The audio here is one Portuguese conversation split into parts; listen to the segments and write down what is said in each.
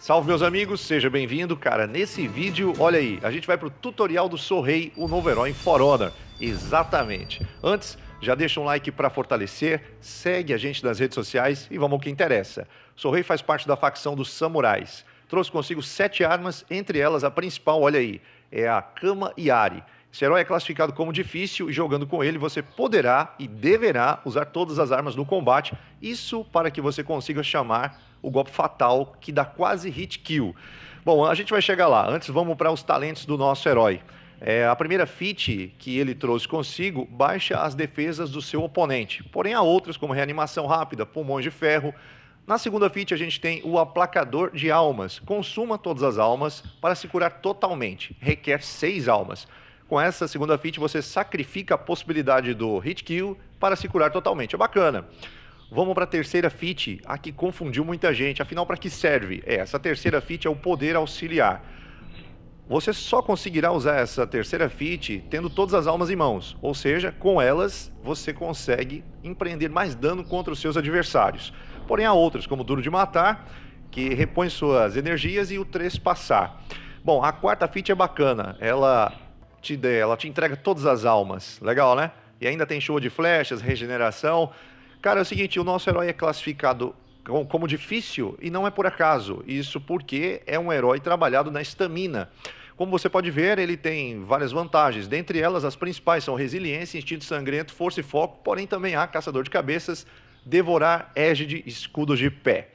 Salve meus amigos, seja bem-vindo, cara. Nesse vídeo, olha aí, a gente vai pro tutorial do Sorrei, o novo herói em For Honor. Exatamente. Antes, já deixa um like para fortalecer, segue a gente nas redes sociais e vamos ao que interessa. Sorrei faz parte da facção dos samurais. Trouxe consigo sete armas, entre elas a principal, olha aí, é a Kama Yari. Esse herói é classificado como difícil e jogando com ele você poderá e deverá usar todas as armas no combate, isso para que você consiga chamar o golpe fatal que dá quase hit kill. Bom, a gente vai chegar lá. Antes vamos para os talentos do nosso herói. É, a primeira feat que ele trouxe consigo baixa as defesas do seu oponente. Porém, há outras, como reanimação rápida, pulmões de ferro. Na segunda feat, a gente tem o aplacador de almas. Consuma todas as almas para se curar totalmente. Requer seis almas. Com essa segunda fit, você sacrifica a possibilidade do hit kill para se curar totalmente. É bacana. Vamos para a terceira fit, a que confundiu muita gente. Afinal, para que serve? É, essa terceira fit é o poder auxiliar. Você só conseguirá usar essa terceira fit tendo todas as almas em mãos, ou seja, com elas você consegue empreender mais dano contra os seus adversários. Porém, há outras, como Duro de Matar, que repõe suas energias, e o Trespassar. Passar. Bom, a quarta fit é bacana, ela te dê, ela te entrega todas as almas. Legal, né? E ainda tem show de flechas, regeneração. Cara, é o seguinte, o nosso herói é classificado como difícil e não é por acaso. Isso porque é um herói trabalhado na estamina. Como você pode ver, ele tem várias vantagens. Dentre elas, as principais são resiliência, instinto sangrento, força e foco, porém também há caçador de cabeças, devorar, égide, escudos de pé.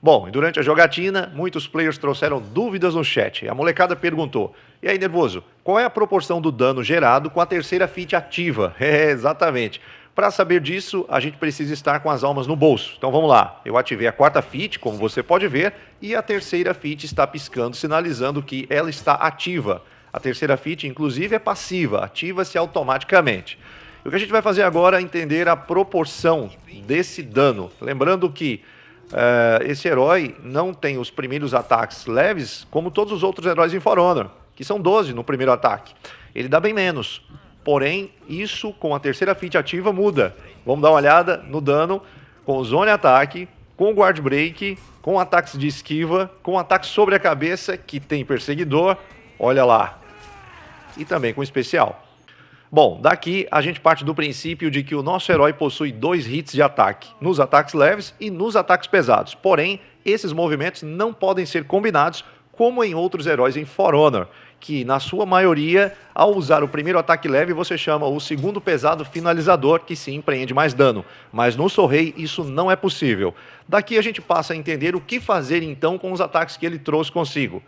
Bom, e durante a jogatina, muitos players trouxeram dúvidas no chat. A molecada perguntou: E aí, nervoso? qual é a proporção do dano gerado com a terceira fit ativa. É, exatamente. Para saber disso, a gente precisa estar com as almas no bolso. Então vamos lá. Eu ativei a quarta fit, como você pode ver, e a terceira fit está piscando, sinalizando que ela está ativa. A terceira fit, inclusive, é passiva, ativa-se automaticamente. O que a gente vai fazer agora é entender a proporção desse dano. Lembrando que uh, esse herói não tem os primeiros ataques leves como todos os outros heróis em For Honor que são 12 no primeiro ataque. Ele dá bem menos. Porém, isso com a terceira feat ativa muda. Vamos dar uma olhada no dano com zone ataque, com guard break, com ataques de esquiva, com ataque sobre a cabeça que tem perseguidor. Olha lá. E também com especial. Bom, daqui a gente parte do princípio de que o nosso herói possui dois hits de ataque, nos ataques leves e nos ataques pesados. Porém, esses movimentos não podem ser combinados como em outros heróis em For Honor, que na sua maioria, ao usar o primeiro ataque leve, você chama o segundo pesado finalizador, que se empreende mais dano. Mas no Sorrei isso não é possível. Daqui a gente passa a entender o que fazer então com os ataques que ele trouxe consigo.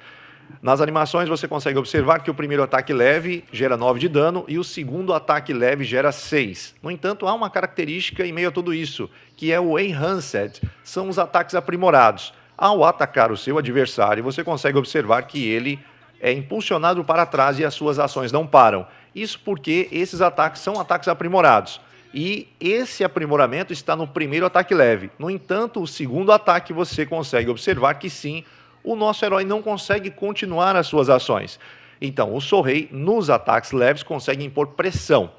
Nas animações você consegue observar que o primeiro ataque leve gera 9 de dano e o segundo ataque leve gera 6. No entanto, há uma característica em meio a tudo isso, que é o Enhanced, são os ataques aprimorados. Ao atacar o seu adversário, você consegue observar que ele é impulsionado para trás e as suas ações não param. Isso porque esses ataques são ataques aprimorados. E esse aprimoramento está no primeiro ataque leve. No entanto, o segundo ataque você consegue observar que sim, o nosso herói não consegue continuar as suas ações. Então, o Sorrei, nos ataques leves, consegue impor pressão.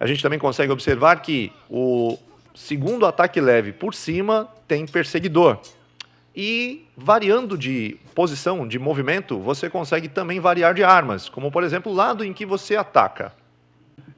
A gente também consegue observar que o segundo ataque leve por cima tem perseguidor. E variando de posição, de movimento, você consegue também variar de armas, como por exemplo o lado em que você ataca.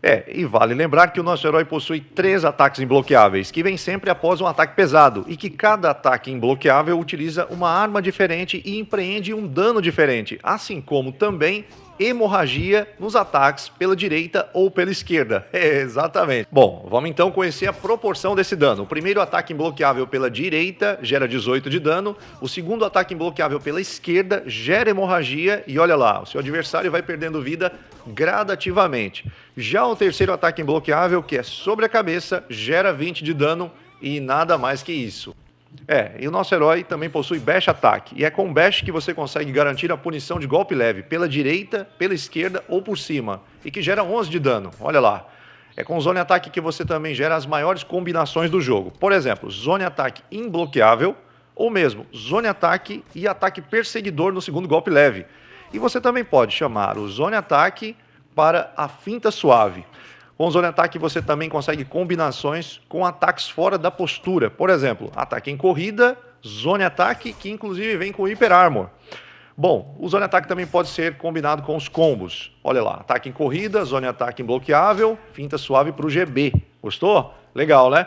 É, e vale lembrar que o nosso herói possui três ataques imbloqueáveis, que vem sempre após um ataque pesado, e que cada ataque imbloqueável utiliza uma arma diferente e empreende um dano diferente, assim como também hemorragia nos ataques pela direita ou pela esquerda. É, exatamente. Bom, vamos então conhecer a proporção desse dano. O primeiro ataque imbloqueável pela direita gera 18 de dano, o segundo ataque imbloqueável pela esquerda gera hemorragia e olha lá, o seu adversário vai perdendo vida gradativamente. Já o terceiro ataque imbloqueável, que é sobre a cabeça, gera 20 de dano e nada mais que isso. É, e o nosso herói também possui bash ataque. E é com bash que você consegue garantir a punição de golpe leve, pela direita, pela esquerda ou por cima, e que gera 11 de dano. Olha lá. É com zone ataque que você também gera as maiores combinações do jogo. Por exemplo, zone ataque imbloqueável, ou mesmo zone ataque e ataque perseguidor no segundo golpe leve. E você também pode chamar o zone ataque para a finta suave. Vamos orientar que você também consegue combinações com ataques fora da postura. Por exemplo, ataque em corrida, zone ataque, que inclusive vem com hiper armor. Bom, o zone ataque também pode ser combinado com os combos. Olha lá, ataque em corrida, zone ataque imbloqueável, finta suave para o GB. Gostou? Legal, né?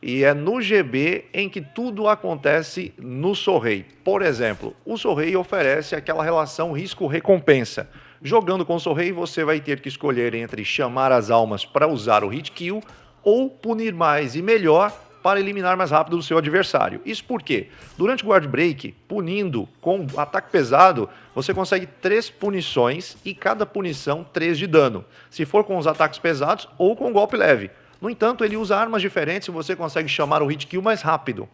E é no GB em que tudo acontece no Sorrei. Por exemplo, o Sorrei oferece aquela relação risco-recompensa. Jogando com o seu rei, você vai ter que escolher entre chamar as almas para usar o hit kill ou punir mais e melhor para eliminar mais rápido o seu adversário. Isso porque, durante o guard break, punindo com ataque pesado, você consegue três punições e cada punição 3 de dano, se for com os ataques pesados ou com golpe leve. No entanto, ele usa armas diferentes e você consegue chamar o hit kill mais rápido.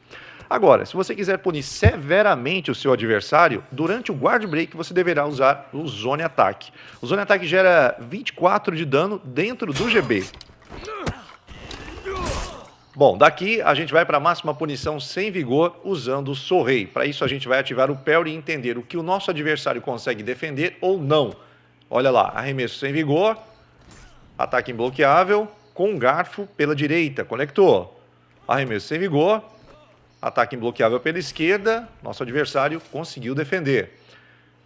Agora, se você quiser punir severamente o seu adversário, durante o guard break você deverá usar o zone attack. O zone attack gera 24 de dano dentro do GB. Bom, daqui a gente vai para a máxima punição sem vigor usando o Sorrei. Para isso a gente vai ativar o Parry e entender o que o nosso adversário consegue defender ou não. Olha lá, arremesso sem vigor, ataque imbloqueável, com garfo pela direita, conectou. Arremesso sem vigor, Ataque imbloqueável pela esquerda, nosso adversário conseguiu defender.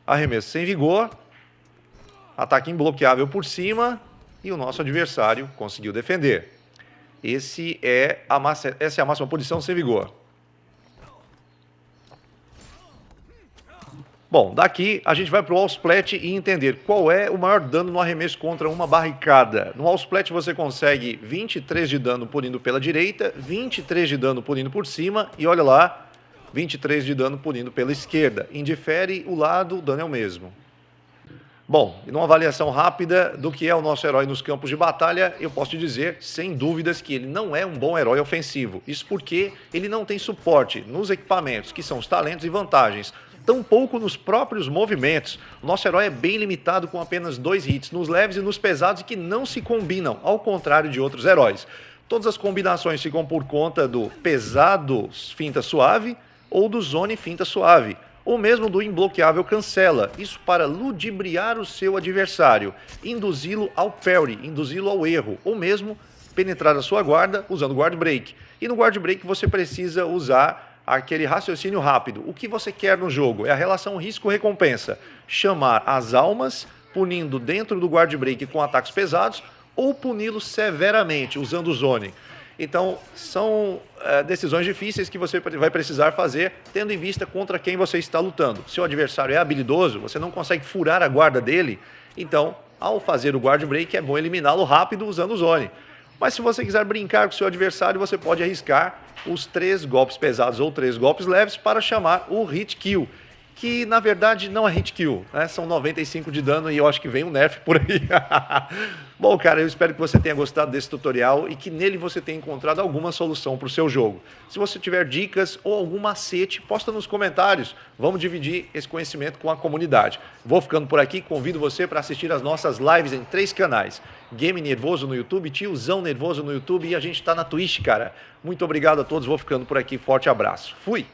Arremesso sem vigor, ataque imbloqueável por cima e o nosso adversário conseguiu defender. Esse é a massa, essa é a máxima posição sem vigor. Bom, daqui a gente vai para o Allsplat e entender qual é o maior dano no arremesso contra uma barricada. No Allsplat você consegue 23 de dano punindo pela direita, 23 de dano punindo por cima e olha lá, 23 de dano punindo pela esquerda. Indifere o lado, o dano é o mesmo. Bom, numa avaliação rápida do que é o nosso herói nos campos de batalha, eu posso te dizer, sem dúvidas, que ele não é um bom herói ofensivo. Isso porque ele não tem suporte nos equipamentos, que são os talentos e vantagens tampouco nos próprios movimentos. Nosso herói é bem limitado com apenas dois hits, nos leves e nos pesados, que não se combinam, ao contrário de outros heróis. Todas as combinações ficam por conta do pesado finta suave ou do zone finta suave, ou mesmo do imbloqueável cancela, isso para ludibriar o seu adversário, induzi-lo ao parry, induzi-lo ao erro, ou mesmo penetrar a sua guarda usando guard break. E no guard break você precisa usar aquele raciocínio rápido. O que você quer no jogo? É a relação risco-recompensa. Chamar as almas, punindo dentro do guard break com ataques pesados, ou puni-los severamente, usando o zone. Então, são é, decisões difíceis que você vai precisar fazer, tendo em vista contra quem você está lutando. Se o adversário é habilidoso, você não consegue furar a guarda dele, então, ao fazer o guard break, é bom eliminá-lo rápido usando o zone. Mas se você quiser brincar com o seu adversário, você pode arriscar os três golpes pesados ou três golpes leves para chamar o hit kill, que na verdade não é hit kill, né? São 95 de dano e eu acho que vem um nerf por aí. Bom, cara, eu espero que você tenha gostado desse tutorial e que nele você tenha encontrado alguma solução para o seu jogo. Se você tiver dicas ou algum macete, posta nos comentários. Vamos dividir esse conhecimento com a comunidade. Vou ficando por aqui, convido você para assistir as nossas lives em três canais. Game Nervoso no YouTube, Tiozão Nervoso no YouTube e a gente está na Twitch, cara. Muito obrigado a todos, vou ficando por aqui. Forte abraço. Fui!